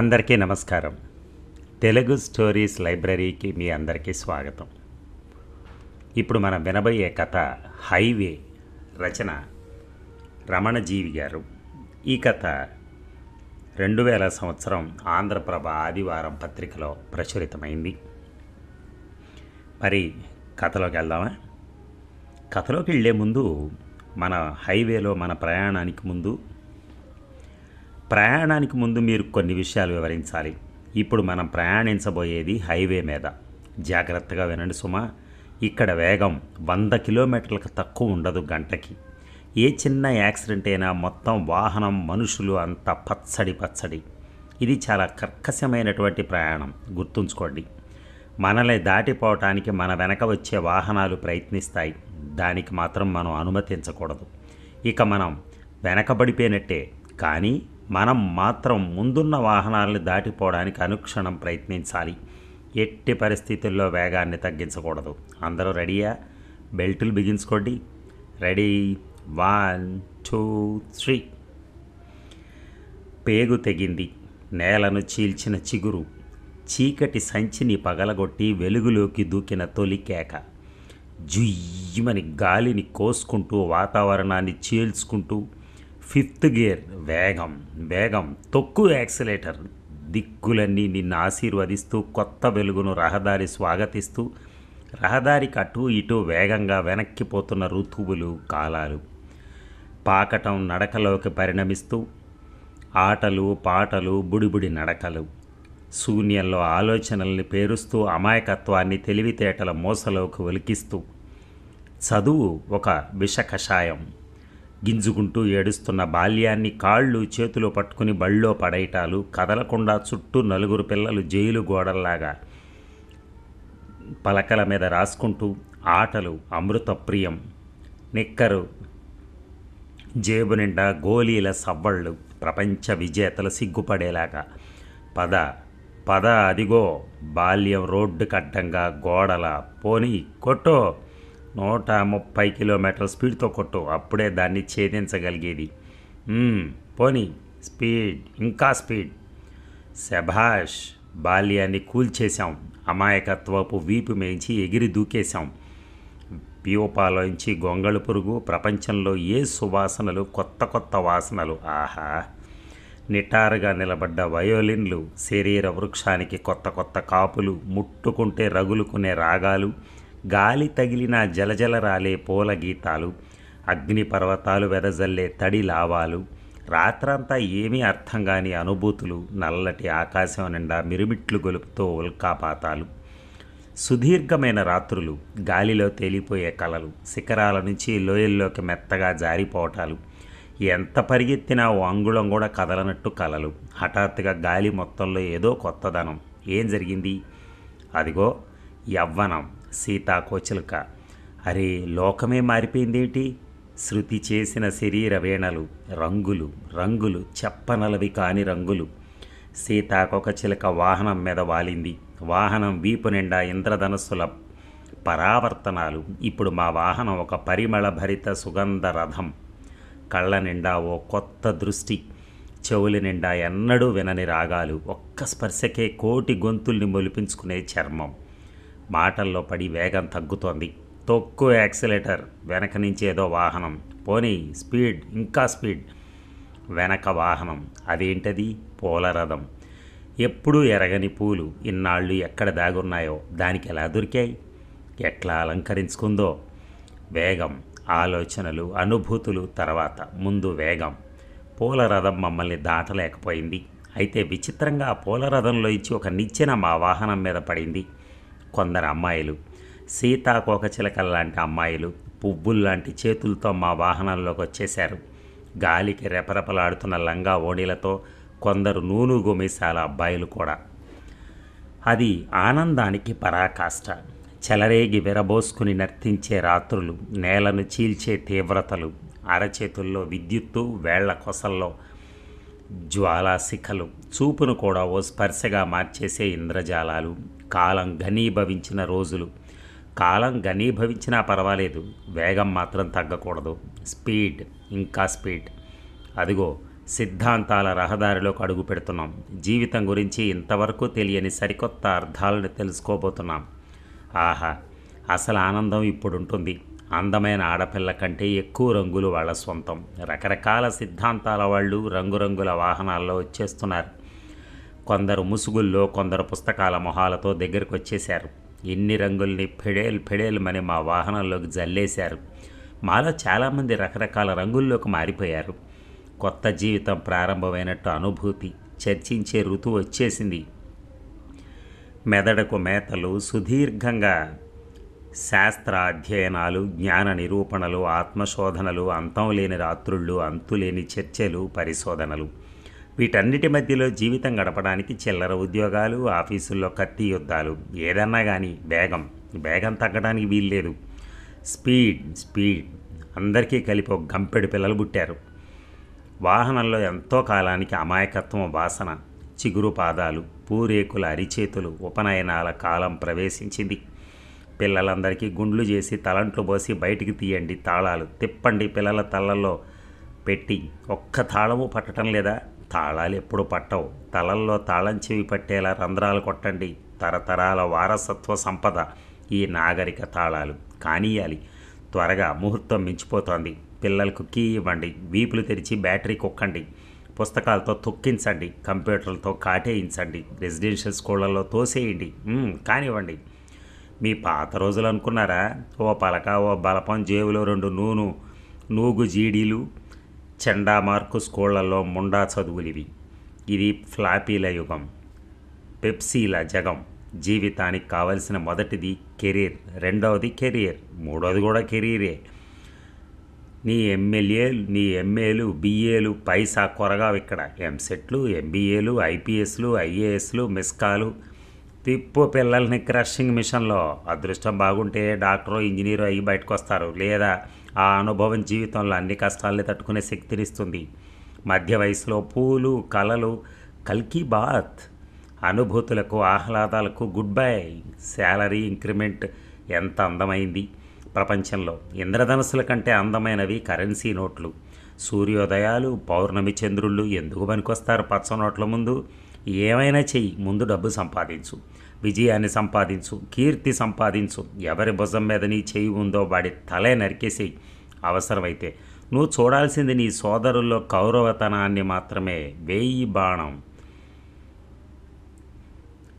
అందరికీ నమస్కారం తెలుగు స్టోరీస్ లైబ్రరీకి మీ అందరికీ స్వాగతం ఇప్పుడు మనం వినబోయే కథ హైవే రచన రమణజీవి గారు ఈ కథ రెండు వేల సంవత్సరం ఆంధ్రప్రభ ఆదివారం పత్రికలో ప్రచురితమైంది మరి కథలోకి వెళ్దామా కథలోకి వెళ్ళే ముందు మన హైవేలో మన ప్రయాణానికి ముందు ప్రయాణానికి ముందు మీరు కొన్ని విషయాలు వివరించాలి ఇప్పుడు మనం ప్రయాణించబోయేది హైవే మీద జాగ్రత్తగా వినండి సుమా ఇక్కడ వేగం వంద కిలోమీటర్లకు తక్కువ ఉండదు గంటకి ఏ చిన్న యాక్సిడెంట్ అయినా మొత్తం వాహనం మనుషులు అంత పచ్చడి పచ్చడి ఇది చాలా కర్కశమైనటువంటి ప్రయాణం గుర్తుంచుకోండి మనల్ని దాటిపోవటానికి మన వెనక వచ్చే వాహనాలు ప్రయత్నిస్తాయి దానికి మాత్రం మనం అనుమతించకూడదు ఇక మనం వెనకబడిపోయినట్టే కానీ మనం మాత్రం ముందున్న వాహనాలని దాటిపోవడానికి అనుక్షణం ప్రయత్నించాలి ఎట్టి పరిస్థితుల్లో వేగాన్ని తగ్గించకూడదు అందరూ రెడీయా బెల్టులు బిగించుకోండి రెడీ వన్ టూ త్రీ పేగు తెగింది నేలను చీల్చిన చిగురు చీకటి సంచిని పగలగొట్టి వెలుగులోకి దూకిన తొలి కేక జుయ్యమని గాలిని కోసుకుంటూ వాతావరణాన్ని చీల్చుకుంటూ ఫిఫ్త్ గేర్ వేగం వేగం తొక్కు యాక్సిలేటర్ దిక్కులన్నీ నిన్ను ఆశీర్వదిస్తూ కొత్త వెలుగును రహదారి స్వాగతిస్తూ రహదారికి అటు ఇటు వేగంగా వెనక్కిపోతున్న ఋతువులు కాలాలు పాకటం నడకలోకి పరిణమిస్తూ ఆటలు పాటలు బుడిబుడి నడకలు శూన్యంలో ఆలోచనల్ని పేరుస్తూ అమాయకత్వాన్ని తెలివితేటల మోసలోకి ఒలికిస్తూ చదువు ఒక విషకషాయం గింజుకుంటూ ఏడుస్తున్న బాల్యాన్ని కాళ్ళు చేతులు పట్టుకుని బళ్ళో పడేయటాలు కదలకుండా చుట్టూ నలుగురు పిల్లలు జైలు గోడల్లాగా పలకల మీద రాసుకుంటూ ఆటలు అమృతప్రియం నిక్కరు జేబు నిండా గోళీల సవ్వళ్ళు ప్రపంచ విజేతలు సిగ్గుపడేలాగా పద పద అదిగో బాల్యం రోడ్డు కట్టంగా గోడల పోనీ కొట్టో నూట ముప్పై కిలోమీటర్ల స్పీడ్తో కొట్టు అప్పుడే దాన్ని ఛేదించగలిగేది పోనీ స్పీడ్ ఇంకా స్పీడ్ శభాష్ బాల్యాన్ని కూల్చేశాం అమాయకత్వపు వీపు మేంచి ఎగిరి దూకేశాం పీవపాలోంచి గొంగళ పురుగు ప్రపంచంలో ఏ సువాసనలు కొత్త కొత్త వాసనలు ఆహా నిటారుగా నిలబడ్డ వయోలిన్లు శరీర వృక్షానికి కొత్త కొత్త కాపులు ముట్టుకుంటే రగులుకునే రాగాలు గాలి తగిలిన జలజల రాలే పూల గీతాలు అగ్నిపర్వతాలు వెదజల్లే తడి లావాలు రాత్రంతా ఏమీ అర్థం కాని అనుభూతులు నల్లటి ఆకాశం నిండా మిరుమిట్లు గొలుపుతో ఉల్కాపాతాలు సుదీర్ఘమైన రాత్రులు గాలిలో తేలిపోయే కలలు శిఖరాల నుంచి లోయల్లోకి మెత్తగా జారిపోవటాలు ఎంత పరిగెత్తినా ఓ అంగుళం కూడా కదలనట్టు కలలు హఠాత్తుగా గాలి మొత్తంలో ఏదో కొత్తదనం ఏం జరిగింది అదిగో యవ్వనం సీతాకోచిలక అరే లోకమే ఏంటి శృతి చేసిన శరీర వేణలు రంగులు రంగులు చెప్పనలవి కాని రంగులు సీతాకొక చిలక వాహనం మీద వాలింది వాహనం వీపు నిండా ఇంద్రధనస్సుల పరావర్తనాలు ఇప్పుడు మా వాహనం ఒక పరిమళ భరిత సుగంధ రథం కళ్ళ నిండా ఓ కొత్త దృష్టి చెవుల నిండా ఎన్నడూ వినని రాగాలు ఒక్క స్పర్శకే కోటి గొంతుల్ని మొలిపించుకునే చర్మం మాటల్లో పడి వేగం తగ్గుతోంది తొక్కు యాక్సిలేటర్ వెనక నుంచి ఏదో వాహనం పోనీ స్పీడ్ ఇంకా స్పీడ్ వెనక వాహనం అదేంటది పూలరథం ఎప్పుడూ ఎరగని పూలు ఇన్నాళ్ళు ఎక్కడ దాగున్నాయో దానికి ఎలా దొరికాయి ఎట్లా అలంకరించుకుందో వేగం ఆలోచనలు అనుభూతులు తర్వాత ముందు వేగం పూలరథం మమ్మల్ని దాటలేకపోయింది అయితే విచిత్రంగా పూలరథంలో ఇచ్చి ఒక నిచ్చెన మా వాహనం మీద పడింది కొందరు అమ్మాయిలు సీతాకోకచిలకల లాంటి అమ్మాయిలు పువ్వుల్లాంటి చేతులతో మా వాహనంలోకి వచ్చేశారు గాలికి రెపరెపలాడుతున్న లంగా ఓణీలతో కొందరు నూనె గుమిసాల అబ్బాయిలు కూడా అది ఆనందానికి పరాకాష్ట చెలరేగి విరబోసుకుని నర్తించే రాత్రులు నేలను చీల్చే తీవ్రతలు అరచేతుల్లో విద్యుత్తు వేళ్ల కొసల్లో జ్వాలాశిఖలు చూపును కూడా ఓ స్పర్శగా మార్చేసే ఇంద్రజాలాలు కాలం ఘనీభవించిన రోజులు కాలం ఘనీభవించినా పర్వాలేదు వేగం మాత్రం తగ్గకూడదు స్పీడ్ ఇంకా స్పీడ్ అదిగో సిద్ధాంతాల రహదారిలోకి అడుగు పెడుతున్నాం జీవితం గురించి ఇంతవరకు తెలియని సరికొత్త అర్థాలను తెలుసుకోబోతున్నాం ఆహా అసలు ఆనందం ఇప్పుడుంటుంది అందమైన ఆడపిల్ల కంటే ఎక్కువ రంగులు వాళ్ళ సొంతం రకరకాల సిద్ధాంతాల వాళ్ళు రంగురంగుల వాహనాల్లో వచ్చేస్తున్నారు కొందరు ముసుగుల్లో కొందరు పుస్తకాల మొహాలతో దగ్గరకు వచ్చేశారు ఎన్ని రంగుల్ని ఫెడేల్ ఫెడేల్మని మా వాహనంలోకి జల్లేశారు మాలో చాలామంది రకరకాల రంగుల్లోకి మారిపోయారు కొత్త జీవితం ప్రారంభమైనట్టు అనుభూతి చర్చించే ఋతువు వచ్చేసింది మెదడుకు మేతలు సుదీర్ఘంగా శాస్త్ర అధ్యయనాలు జ్ఞాన నిరూపణలు ఆత్మశోధనలు అంతం లేని రాత్రుళ్ళు అంతులేని చర్చలు పరిశోధనలు వీటన్నిటి మధ్యలో జీవితం గడపడానికి చిల్లర ఉద్యోగాలు ఆఫీసుల్లో కత్తి యుద్ధాలు ఏదన్నా కానీ వేగం వేగం తగ్గడానికి వీల్లేదు స్పీడ్ స్పీడ్ అందరికీ కలిపి ఒక గంపెడు పిల్లలు పుట్టారు వాహనంలో ఎంతో కాలానికి అమాయకత్వం వాసన చిగురు పాదాలు పూరేకుల అరిచేతులు ఉపనయనాల కాలం ప్రవేశించింది పిల్లలందరికీ గుండ్లు చేసి తలంట్లు పోసి బయటికి తీయండి తాళాలు తిప్పండి పిల్లల తలల్లో పెట్టి ఒక్క తాళము పట్టడం లేదా తాళాలు ఎప్పుడు పట్టవు తలల్లో తాళం చెవి పట్టేలా రంధ్రాలు కొట్టండి తరతరాల వారసత్వ సంపద ఈ నాగరిక తాళాలు కానీయాలి త్వరగా ముహూర్తం మించిపోతోంది పిల్లలకు కీ ఇవ్వండి వీపులు తెరిచి బ్యాటరీ కొక్కండి పుస్తకాలతో తొక్కించండి కంప్యూటర్లతో కాటేయించండి రెసిడెన్షియల్ స్కూళ్ళల్లో తోసేయండి కానివ్వండి మీ పాత రోజులు అనుకున్నారా ఓ పలక ఓ బలపం జేబులో రెండు నూనె నూగు జీడీలు చెండా మార్కు స్కూళ్లలో ముండా చదువులివి ఇది ఫ్లాపీల యుగం పెప్సీల జగం జీవితానికి కావలసిన మొదటిది కెరీర్ రెండవది కెరీర్ మూడవది కూడా కెరీరే నీ ఎమ్మెల్యే నీ ఎమ్మెలు బీఏలు పైసా కొరగావు ఇక్కడ ఎంసెట్లు ఎంబీఏలు ఐపీఎస్లు ఐఏఎస్లు మిస్కాలు తిప్పు పిల్లల్ని క్రషింగ్ మిషన్లో అదృష్టం బాగుంటే డాక్టరు ఇంజనీరు అయ్యి బయటకు వస్తారు లేదా ఆ అనుభవం జీవితంలో అన్ని కష్టాలని తట్టుకునే శక్తినిస్తుంది మధ్య వయసులో పూలు కలలు కల్కి బాత్ అనుభూతులకు ఆహ్లాదాలకు గుడ్ బై శాలరీ ఇంక్రిమెంట్ ఎంత అందమైంది ప్రపంచంలో ఇంద్రధనుసుల కంటే అందమైనవి కరెన్సీ నోట్లు సూర్యోదయాలు పౌర్ణమి చంద్రుళ్ళు ఎందుకు పనికొస్తారు పచ్చ నోట్ల ముందు ఏమైనా చెయ్యి ముందు డబ్బు సంపాదించు విజయాన్ని సంపాదించు కీర్తి సంపాదించు ఎవరి భుజం మీద నీ చేయి ఉందో వాడి తలే నరికేసి అవసరమైతే నువ్వు చూడాల్సింది నీ సోదరుల్లో కౌరవతనాన్ని మాత్రమే వేయి బాణం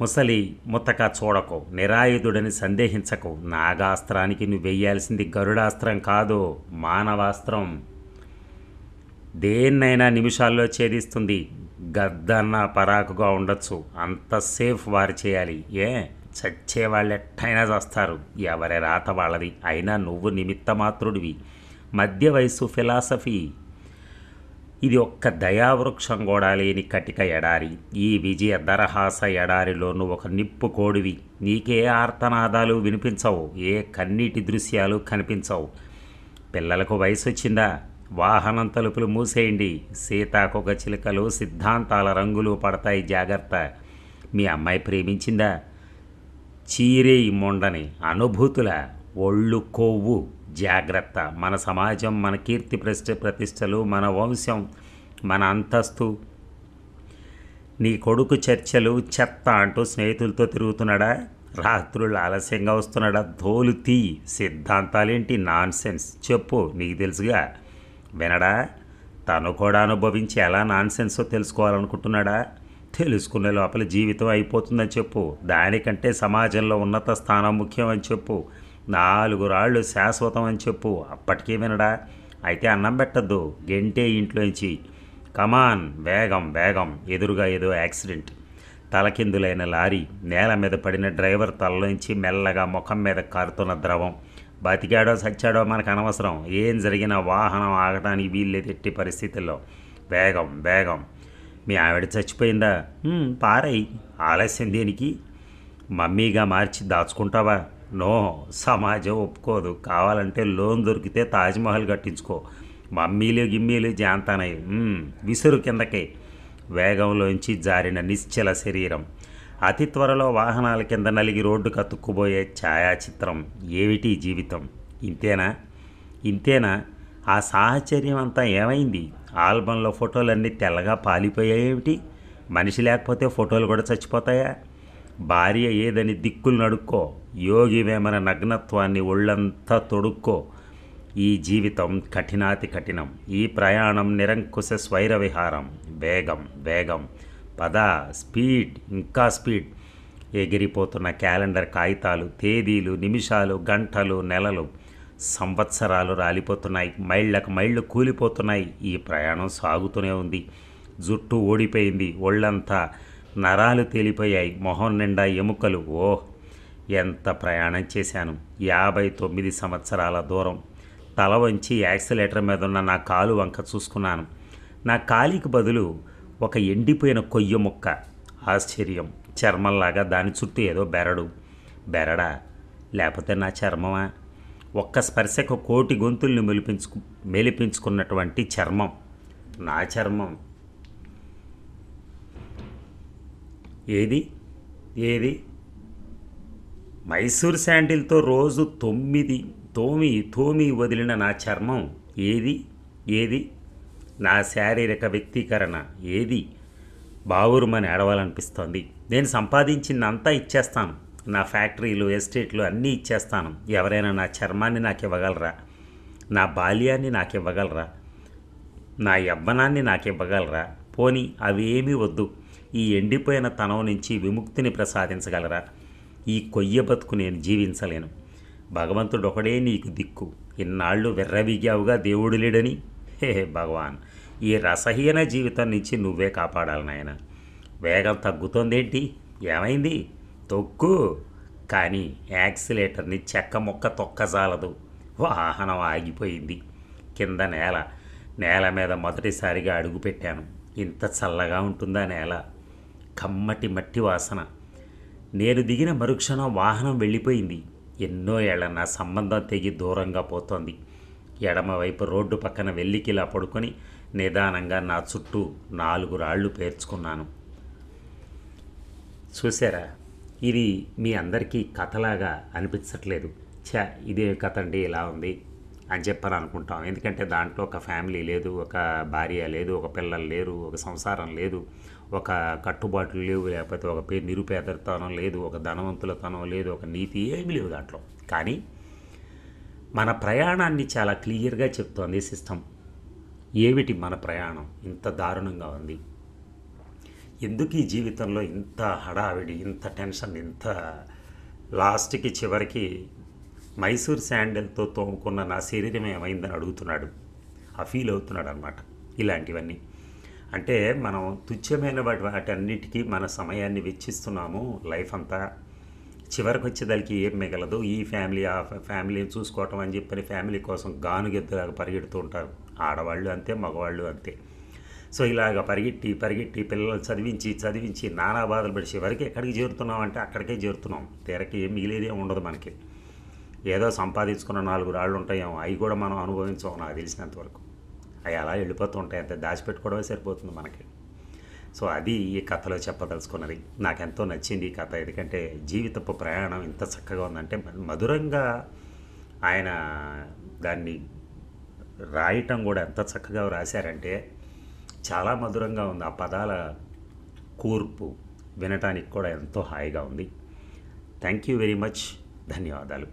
ముసలి ముత్తక చూడకు నిరాయుధుడని సందేహించకు నాగాస్త్రానికి నువ్వు వెయ్యాల్సింది గరుడాస్త్రం కాదు మానవాస్త్రం దేన్నైనా నిమిషాల్లో ఛేదిస్తుంది గద్దన్న పరాకుగా ఉండొచ్చు అంత సేఫ్ వారు చేయాలి ఏ చచ్చే వాళ్ళు ఎట్టయినా చేస్తారు ఎవరి రాత వాళ్ళది అయినా నువ్వు నిమిత్తమాత్రుడివి మధ్య వయసు ఫిలాసఫీ ఇది ఒక్క దయావృక్షం కూడా లేని కటిక ఎడారి ఈ విజయ దరహాస ఎడారిలోనూ ఒక నిప్పు కోడివి నీకే ఆర్తనాదాలు వినిపించవు ఏ కన్నీటి దృశ్యాలు కనిపించవు పిల్లలకు వయసు వచ్చిందా వాహనం తలుపులు మూసేయండి సీతాకొక చిలుకలు సిద్ధాంతాల రంగులు పడతాయి జాగ్రత్త మీ అమ్మాయి ప్రేమించిందా చీరే మొండని అనుభూతుల ఒళ్ళు కొవ్వు జాగ్రత్త మన సమాజం మన కీర్తి ప్రశ్న ప్రతిష్టలు మన వంశం మన అంతస్తు నీ కొడుకు చర్చలు చెత్త అంటూ స్నేహితులతో తిరుగుతున్నాడా రాత్రులు ఆలస్యంగా వస్తున్నాడా ధోలు తీ సిద్ధాంతాలేంటి నాన్ చెప్పు నీకు తెలుసుగా వినడా తను కూడా అనుభవించి ఎలా నాన్సెన్సో తెలుసుకోవాలనుకుంటున్నాడా తెలుసుకునే లోపల జీవితం అయిపోతుందని చెప్పు దానికంటే సమాజంలో ఉన్నత స్థానం ముఖ్యం అని చెప్పు నాలుగు రాళ్ళు శాశ్వతం అని చెప్పు అప్పటికీ వినడా అయితే అన్నం పెట్టద్దు గెంటే ఇంట్లోంచి కమాన్ వేగం వేగం ఎదురుగా ఏదో యాక్సిడెంట్ తలకిందులైన లారీ నేల మీద పడిన డ్రైవర్ తలలోంచి మెల్లగా ముఖం మీద కారుతున్న ద్రవం బతికాడో సచ్చాడో మనకు అనవసరం ఏం జరిగినా వాహనం ఆగటానికి వీల్లేదు ఎట్టి పరిస్థితుల్లో వేగం వేగం మీ ఆవిడ చచ్చిపోయిందా పారై ఆలస్యం దేనికి మమ్మీగా మార్చి దాచుకుంటావా నో సమాజం ఒప్పుకోదు కావాలంటే లోన్ దొరికితే తాజ్మహల్ కట్టించుకో మమ్మీలు గిమ్మీలు జాంతానయ్యి విసురు కిందకే వేగంలోంచి జారిన నిశ్చల శరీరం అతి త్వరలో వాహనాల కింద నలిగి రోడ్డు కతుక్కుపోయే ఛాయాచిత్రం ఏమిటి జీవితం ఇంతేనా ఇంతేనా ఆ సాహచర్యం అంతా ఏమైంది ఆల్బంలో ఫోటోలన్నీ తెల్లగా పాలిపోయాయేమిటి మనిషి లేకపోతే ఫోటోలు కూడా చచ్చిపోతాయా భార్య ఏదని దిక్కులు నడుక్కో యోగి వేమన నగ్నత్వాన్ని ఒళ్ళంతా తొడుక్కో ఈ జీవితం కఠినాతి కఠినం ఈ ప్రయాణం నిరంకుశ స్వైర విహారం వేగం వేగం పద స్పీడ్ ఇంకా స్పీడ్ ఎగిరిపోతున్న క్యాలెండర్ కాగితాలు తేదీలు నిమిషాలు గంటలు నెలలు సంవత్సరాలు రాలిపోతున్నాయి మైళ్ళకు మైళ్ళు కూలిపోతున్నాయి ఈ ప్రయాణం సాగుతూనే ఉంది జుట్టు ఓడిపోయింది ఒళ్ళంతా నరాలు తేలిపోయాయి మొహం నిండా ఎముకలు ఓహ్ ఎంత ప్రయాణం చేశాను యాభై తొమ్మిది సంవత్సరాల దూరం తల వంచి యాక్సిలేటర్ మీద ఉన్న నా కాలు వంక చూసుకున్నాను నా కాలికి బదులు ఒక ఎండిపోయిన కొయ్య ముక్క ఆశ్చర్యం చర్మంలాగా దాని చుట్టూ ఏదో బెరడు బెరడా లేకపోతే నా చర్మమా ఒక్క స్పర్శకు కోటి గొంతుల్ని మెలిపించుకు మెలిపించుకున్నటువంటి చర్మం నా చర్మం ఏది ఏది మైసూర్ శాండిల్తో రోజు తొమ్మిది తోమి తోమి వదిలిన నా చర్మం ఏది ఏది నా శారీరక వ్యక్తీకరణ ఏది బావురుమని అడవాలనిపిస్తోంది నేను సంపాదించిందంతా ఇచ్చేస్తాను నా ఫ్యాక్టరీలు ఎస్టేట్లు అన్నీ ఇచ్చేస్తాను ఎవరైనా నా చర్మాన్ని నాకు ఇవ్వగలరా నా బాల్యాన్ని నాకు ఇవ్వగలరా నా యవ్వనాన్ని నాకు ఇవ్వగలరా పోని అవి ఏమీ వద్దు ఈ ఎండిపోయిన తనం నుంచి విముక్తిని ప్రసాదించగలరా ఈ కొయ్య బతుకు నేను జీవించలేను భగవంతుడు ఒకడే నీకు దిక్కు ఇన్నాళ్ళు వెర్రవిగావుగా దేవుడు లేడని హే భగవాన్ ఈ రసహీన జీవితం నుంచి నువ్వే కాపాడాలి నాయన వేగం తగ్గుతోందేంటి ఏమైంది తొక్కు కానీ యాక్సిలేటర్ని చెక్క మొక్క తొక్కజాలదు వాహనం ఆగిపోయింది కింద నేల నేల మీద మొదటిసారిగా అడుగుపెట్టాను ఇంత చల్లగా ఉంటుందా నేల కమ్మటి మట్టి వాసన నేను దిగిన మరుక్షణం వాహనం వెళ్ళిపోయింది ఎన్నో ఏళ్ల నా సంబంధం తెగి దూరంగా పోతోంది ఎడమవైపు రోడ్డు పక్కన వెల్లికిలా పడుకొని నిదానంగా నా చుట్టూ నాలుగు రాళ్ళు పేర్చుకున్నాను చూసారా ఇది మీ అందరికీ కథలాగా అనిపించట్లేదు ఛా ఇదే కథ అండి ఇలా ఉంది అని చెప్పని అనుకుంటాం ఎందుకంటే దాంట్లో ఒక ఫ్యామిలీ లేదు ఒక భార్య లేదు ఒక పిల్లలు లేరు ఒక సంసారం లేదు ఒక కట్టుబాట్లు లేవు లేకపోతే ఒక పే నిరుపేదతనం లేదు ఒక ధనవంతులతనం లేదు ఒక నీతి ఏమీ లేవు దాంట్లో కానీ మన ప్రయాణాన్ని చాలా క్లియర్గా చెప్తోంది సిస్టమ్ ఏమిటి మన ప్రయాణం ఇంత దారుణంగా ఉంది ఎందుకు ఈ జీవితంలో ఇంత హడావిడి ఇంత టెన్షన్ ఇంత లాస్ట్కి చివరికి మైసూర్ శాండల్తో తోముకున్న నా శరీరం ఏమైందని అడుగుతున్నాడు ఆ ఫీల్ అవుతున్నాడు అనమాట ఇలాంటివన్నీ అంటే మనం తుచ్చమైన వాటన్నిటికీ మన సమయాన్ని వెచ్చిస్తున్నాము లైఫ్ అంతా చివరికి వచ్చేదానికి ఏం మిగలదు ఈ ఫ్యామిలీ ఆ ఫ్యామిలీని చూసుకోవటం అని చెప్పని ఫ్యామిలీ కోసం గానుగెద్దులాగా పరిగెడుతూ ఉంటారు ఆడవాళ్ళు అంతే మగవాళ్ళు అంతే సో ఇలాగ పరిగెట్టి పరిగెట్టి పిల్లలు చదివించి చదివించి నానా బాధలు పడిచే వరకు ఎక్కడికి చేరుతున్నాం అంటే అక్కడికే చేరుతున్నాం తీరకి ఏం మిగిలేదే ఉండదు మనకి ఏదో సంపాదించుకున్న నాలుగు రాళ్ళు ఉంటాయేమో అవి కూడా మనం అనుభవించాం నాకు తెలిసినంతవరకు అవి అలా వెళ్ళిపోతూ ఉంటాయి అంతే దాచిపెట్టుకోవడమే సరిపోతుంది మనకి సో అది ఈ కథలో చెప్పదలుచుకున్నది నాకెంతో నచ్చింది ఈ కథ ఎందుకంటే జీవితపు ప్రయాణం ఇంత చక్కగా ఉందంటే మధురంగా ఆయన దాన్ని రాయటం కూడా ఎంత చక్కగా రాశారంటే చాలా మధురంగా ఉంది ఆ పదాల కూర్పు వినటానికి కూడా ఎంతో హాయిగా ఉంది థ్యాంక్ యూ వెరీ మచ్ ధన్యవాదాలు